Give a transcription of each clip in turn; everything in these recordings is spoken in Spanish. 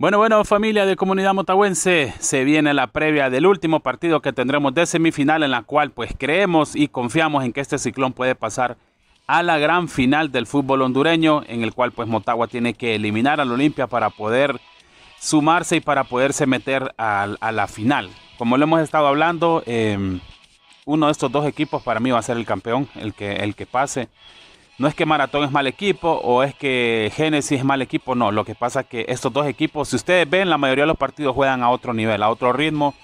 Bueno, bueno, familia de comunidad motahuense, se viene la previa del último partido que tendremos de semifinal en la cual pues creemos y confiamos en que este ciclón puede pasar a la gran final del fútbol hondureño, en el cual pues Motagua tiene que eliminar al Olimpia para poder sumarse y para poderse meter a, la final. Como lo hemos estado hablando, em, uno de estos dos equipos para mí va a ser el campeón, el que, el que pase. No es que Maratón es mal equipo o es que Génesis es mal equipo, no. Lo que pasa es que estos dos equipos, si ustedes ven, la mayoría de los partidos juegan a otro nivel, a otro ritmo.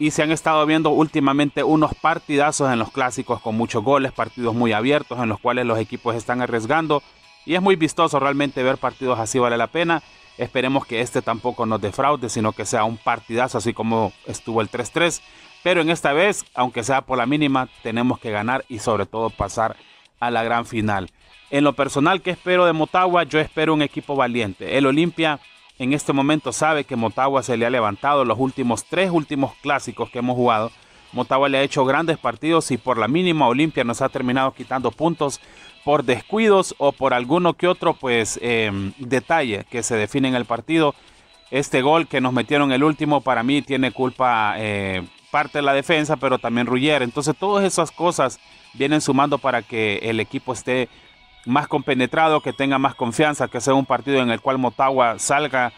Y se han estado viendo últimamente unos partidazos en los clásicos con muchos goles, partidos muy abiertos en los cuales los equipos están arriesgando. Y es muy vistoso realmente ver partidos así, vale la pena. Esperemos que este tampoco nos defraude, sino que sea un partidazo así como estuvo el 3-3. Pero en esta vez, aunque sea por la mínima, tenemos que ganar y sobre todo pasar a la gran final. En lo personal que espero de Motagua, yo espero un equipo valiente. El Olimpia en este momento sabe que Motagua se le ha levantado los últimos tres últimos clásicos que hemos jugado. Motagua le ha hecho grandes partidos y por la mínima Olimpia nos ha terminado quitando puntos por descuidos o por alguno que otro pues em, detalle que se define en el partido. Este gol que nos metieron el último para mí tiene culpa eh, parte de la defensa, pero también Ruggier. Entonces todas esas cosas vienen sumando para que el equipo esté más compenetrado, que tenga más confianza, que sea un partido en el cual Motagua salga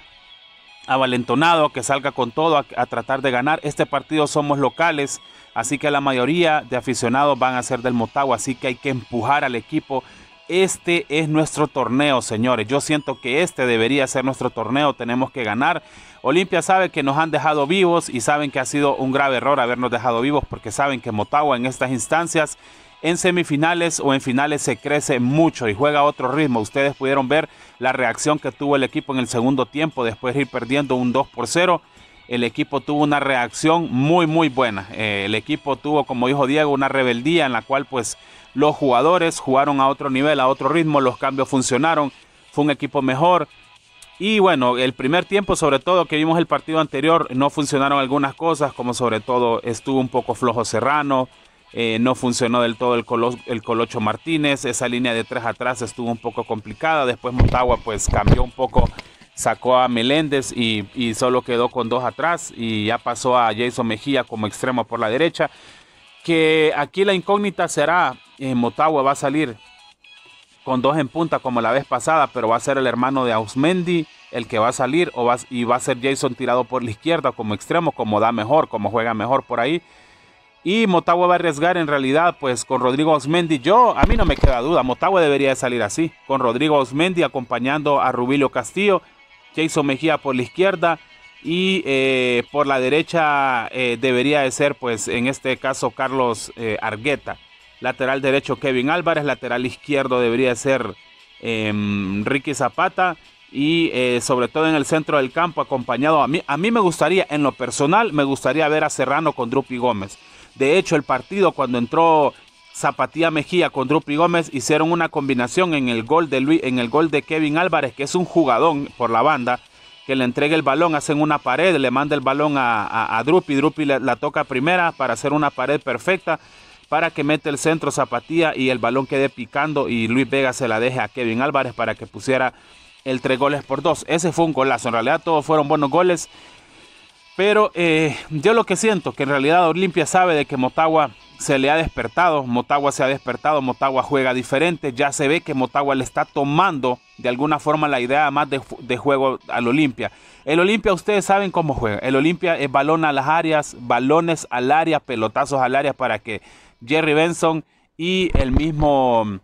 avalentonado, que salga con todo a, tratar de ganar. Este partido somos locales, así que la mayoría de aficionados van a ser del Motagua, así que hay que empujar al equipo, este es nuestro torneo, señores. Yo siento que este debería ser nuestro torneo. Tenemos que ganar. Olimpia sabe que nos han dejado vivos y saben que ha sido un grave error habernos dejado vivos porque saben que Motagua en estas instancias, en semifinales o en finales, se crece mucho y juega a otro ritmo. Ustedes pudieron ver la reacción que tuvo el equipo en el segundo tiempo después de ir perdiendo un 2 por 0 el equipo tuvo una reacción muy muy buena. Eh, el equipo tuvo, como dijo Diego, una rebeldía en la cual pues los jugadores jugaron a otro nivel, a otro ritmo, los cambios funcionaron, fue un equipo mejor. Y bueno, el primer tiempo sobre todo que vimos el partido anterior no funcionaron algunas cosas, como sobre todo estuvo un poco flojo Serrano, eh, no funcionó del todo el, Colocho Martínez, esa línea de tres atrás estuvo un poco complicada, después Motagua pues cambió un poco sacó a Meléndez y, solo quedó con dos atrás y ya pasó a Jason Mejía como extremo por la derecha. Que aquí la incógnita será, eh, Motagua va a salir con dos en punta como la vez pasada, pero va a ser el hermano de Ausmendi el que va a salir o y va a ser Jason tirado por la izquierda como extremo, como da mejor, como juega mejor por ahí. Y Motagua va a arriesgar en realidad, pues con Rodrigo Osmendi. Yo, a mí no me queda duda, Motagua debería salir así, con Rodrigo Ausmendi acompañando a Rubilio Castillo Jason Mejía por la izquierda y eh, por la derecha eh, debería de ser, pues en este caso, Carlos eh, Argueta. Lateral derecho Kevin Álvarez, lateral izquierdo debería de ser em, Ricky Zapata y sobre todo en el centro del campo acompañado a mí. A mí me gustaría, en lo personal, me gustaría ver a Serrano con Drupi Gómez. De hecho, el partido cuando entró Zapatía Mejía con Drupi Gómez hicieron una combinación en el gol de Luis, en el gol de Kevin Álvarez, que es un jugadón por la banda, que le entrega el balón, hacen una pared, le manda el balón a, Drupi, Drupi la, toca primera para hacer una pared perfecta para que mete el centro Zapatía y el balón quede picando y Luis Vega se la deje a Kevin Álvarez para que pusiera el tres goles por dos. Ese fue un golazo, en realidad todos fueron buenos goles, pero eh, yo lo que siento, que en realidad Olimpia sabe de que Motagua se le ha despertado, Motagua se ha despertado, Motagua juega diferente, ya se ve que Motagua le está tomando de alguna forma la idea más de, juego al Olimpia. El Olimpia ustedes saben cómo juega, el Olimpia es balón a las áreas, balones al área, pelotazos al área para que Jerry Benson y el mismo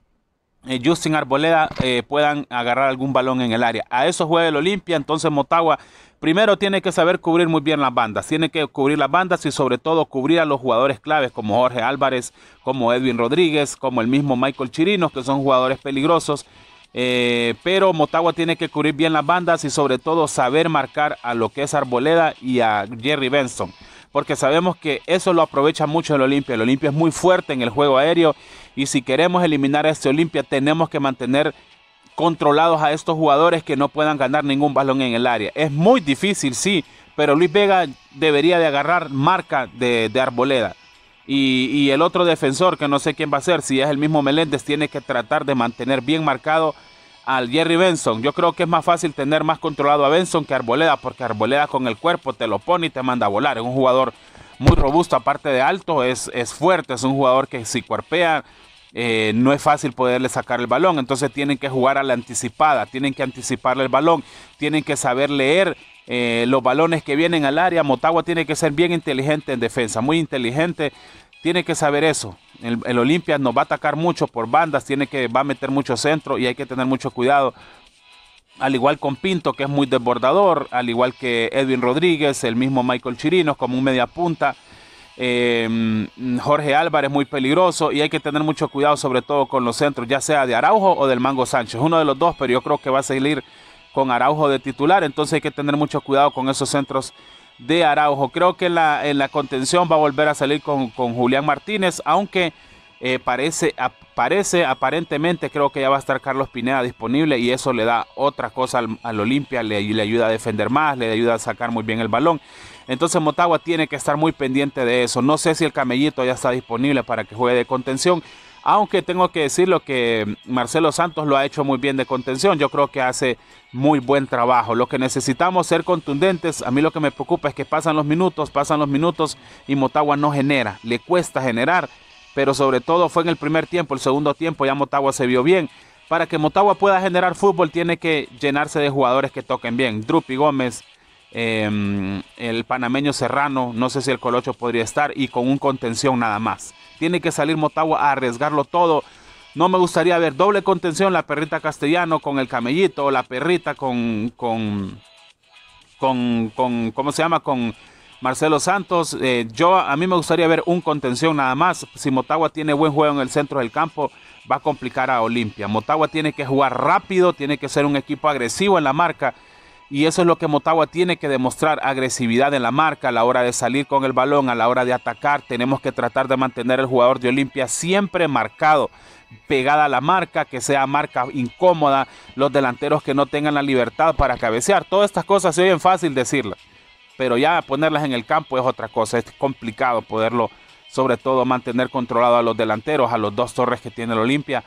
eh, Justin Arboleda eh, puedan agarrar algún balón en el área. A eso juega el Olimpia, entonces Motagua primero tiene que saber cubrir muy bien las bandas, tiene que cubrir las bandas y sobre todo cubrir a los jugadores claves como Jorge Álvarez, como Edwin Rodríguez, como el mismo Michael Chirinos, que son jugadores peligrosos. Eh, pero Motagua tiene que cubrir bien las bandas y sobre todo saber marcar a lo que es Arboleda y a Jerry Benson porque sabemos que eso lo aprovecha mucho el Olimpia. El Olimpia es muy fuerte en el juego aéreo y si queremos eliminar a este Olimpia tenemos que mantener controlados a estos jugadores que no puedan ganar ningún balón en el área. Es muy difícil, sí, pero Luis Vega debería de agarrar marca de, arboleda. Y, y, el otro defensor, que no sé quién va a ser, si es el mismo Meléndez, tiene que tratar de mantener bien marcado al Jerry Benson. Yo creo que es más fácil tener más controlado a Benson que Arboleda, porque Arboleda con el cuerpo te lo pone y te manda a volar. Es un jugador muy robusto, aparte de alto, es, es fuerte, es un jugador que si cuerpea eh, no es fácil poderle sacar el balón. Entonces tienen que jugar a la anticipada, tienen que anticiparle el balón, tienen que saber leer. Eh, los balones que vienen al área, Motagua tiene que ser bien inteligente en defensa, muy inteligente, tiene que saber eso. El, Olimpia nos va a atacar mucho por bandas, tiene que, va a meter mucho centro y hay que tener mucho cuidado. Al igual con Pinto, que es muy desbordador, al igual que Edwin Rodríguez, el mismo Michael Chirinos como un media punta. Eh, Jorge Álvarez muy peligroso y hay que tener mucho cuidado sobre todo con los centros, ya sea de Araujo o del Mango Sánchez, uno de los dos, pero yo creo que va a salir con Araujo de titular, entonces hay que tener mucho cuidado con esos centros de Araujo. Creo que la, en la contención va a volver a salir con, Julián Martínez, aunque eh, parece, aparentemente, creo que ya va a estar Carlos Pineda disponible y eso le da otra cosa al, Olimpia, le, le ayuda a defender más, le ayuda a sacar muy bien el balón. Entonces Motagua tiene que estar muy pendiente de eso. No sé si el camellito ya está disponible para que juegue de contención. Aunque tengo que decirlo que Marcelo Santos lo ha hecho muy bien de contención. Yo creo que hace muy buen trabajo. Lo que necesitamos ser contundentes. A mí lo que me preocupa es que pasan los minutos, pasan los minutos y Motagua no genera. Le cuesta generar. Pero sobre todo fue en el primer tiempo, el segundo tiempo ya Motagua se vio bien. Para que Motagua pueda generar fútbol tiene que llenarse de jugadores que toquen bien. Drupi Gómez, Em, el panameño Serrano, no sé si el Colocho podría estar, y con un contención nada más. Tiene que salir Motagua a arriesgarlo todo. No me gustaría ver doble contención, la perrita castellano con el camellito, la perrita con, con, con, con ¿cómo se llama? Con Marcelo Santos. Eh, yo, a mí me gustaría ver un contención nada más. Si Motagua tiene buen juego en el centro del campo, va a complicar a Olimpia. Motagua tiene que jugar rápido, tiene que ser un equipo agresivo en la marca y eso es lo que Motagua tiene que demostrar, agresividad en la marca a la hora de salir con el balón, a la hora de atacar. Tenemos que tratar de mantener el jugador de Olimpia siempre marcado, pegada a la marca, que sea marca incómoda, los delanteros que no tengan la libertad para cabecear. Todas estas cosas se oyen fácil decirlas, pero ya ponerlas en el campo es otra cosa, es complicado poderlo, sobre todo mantener controlado a los delanteros, a los dos torres que tiene el Olimpia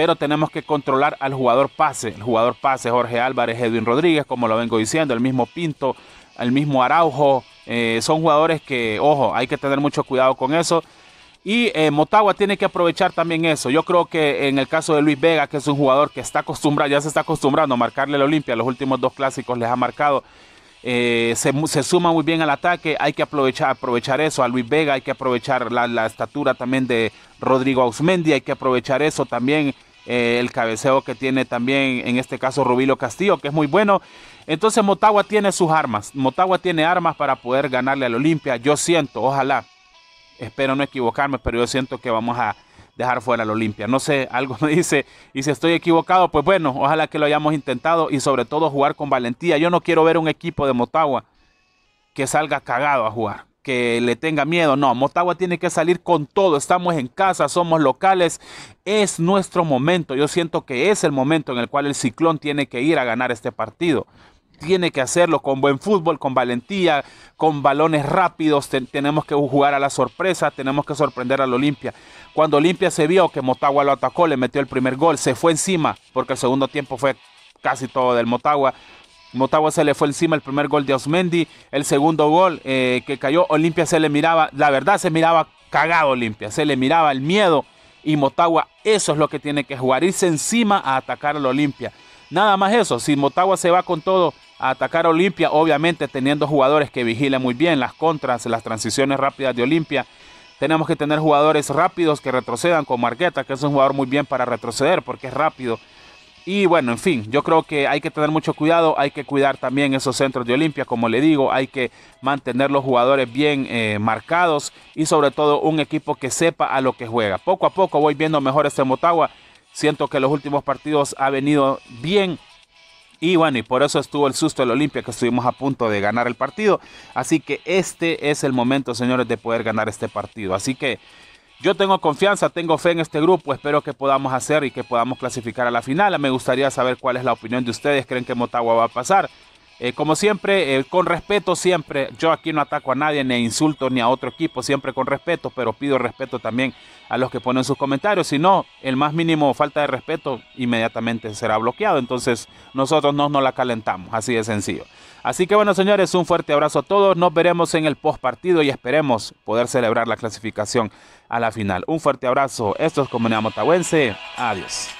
pero tenemos que controlar al jugador pase. El jugador pase, Jorge Álvarez, Edwin Rodríguez, como lo vengo diciendo, el mismo Pinto, el mismo Araujo, eh, son jugadores que, ojo, hay que tener mucho cuidado con eso. Y eh, Motagua tiene que aprovechar también eso. Yo creo que en el caso de Luis Vega, que es un jugador que está acostumbrado, ya se está acostumbrando a marcarle la Olimpia, los últimos dos clásicos les ha marcado. Eh, se, suma muy bien al ataque, hay que aprovechar, aprovechar eso. A Luis Vega hay que aprovechar la, la estatura también de Rodrigo Ausmendi, hay que aprovechar eso también. Eh, el cabeceo que tiene también, en este caso, Rubilo Castillo, que es muy bueno. Entonces Motagua tiene sus armas, Motagua tiene armas para poder ganarle al Olimpia, yo siento, ojalá, espero no equivocarme, pero yo siento que vamos a dejar fuera al Olimpia. No sé, algo me dice, y si estoy equivocado, pues bueno, ojalá que lo hayamos intentado y sobre todo jugar con valentía. Yo no quiero ver un equipo de Motagua que salga cagado a jugar que le tenga miedo. No, Motagua tiene que salir con todo. Estamos en casa, somos locales. Es nuestro momento. Yo siento que es el momento en el cual el Ciclón tiene que ir a ganar este partido. Tiene que hacerlo con buen fútbol, con valentía, con balones rápidos. tenemos que jugar a la sorpresa, tenemos que sorprender al Olimpia. Cuando Olimpia se vio que Motagua lo atacó, le metió el primer gol, se fue encima, porque el segundo tiempo fue casi todo del Motagua. Motagua se le fue encima el primer gol de Osmendi, el segundo gol eh, que cayó, Olimpia se le miraba, la verdad se miraba cagado Olimpia, se le miraba el miedo y Motagua eso es lo que tiene que jugar, irse encima a atacar a Olimpia. Nada más eso, si Motagua se va con todo a atacar a Olimpia, obviamente teniendo jugadores que vigilen muy bien las contras, las transiciones rápidas de Olimpia, tenemos que tener jugadores rápidos que retrocedan con Marqueta, que es un jugador muy bien para retroceder porque es rápido. Y bueno, en fin, yo creo que hay que tener mucho cuidado, hay que cuidar también esos centros de Olimpia, como le digo, hay que mantener los jugadores bien eh, marcados y sobre todo un equipo que sepa a lo que juega. Poco a poco voy viendo mejor este Motagua, siento que los últimos partidos ha venido bien. Y bueno, y por eso estuvo el susto del Olimpia que estuvimos a punto de ganar el partido. Así que este es el momento, señores, de poder ganar este partido. Así que yo tengo confianza, tengo fe en este grupo, espero que podamos hacer y que podamos clasificar a la final. Me gustaría saber cuál es la opinión de ustedes, creen que Motagua va a pasar. Eh, como siempre, eh, con respeto siempre, yo aquí no ataco a nadie, ni insulto ni a otro equipo, siempre con respeto, pero pido respeto también a los que ponen sus comentarios. Si no, el más mínimo falta de respeto inmediatamente será bloqueado. Entonces nosotros no nos la calentamos, así de sencillo. Así que bueno, señores, un fuerte abrazo a todos. Nos veremos en el post partido y esperemos poder celebrar la clasificación a la final. Un fuerte abrazo. Esto es Comunidad Motahuense. Adiós.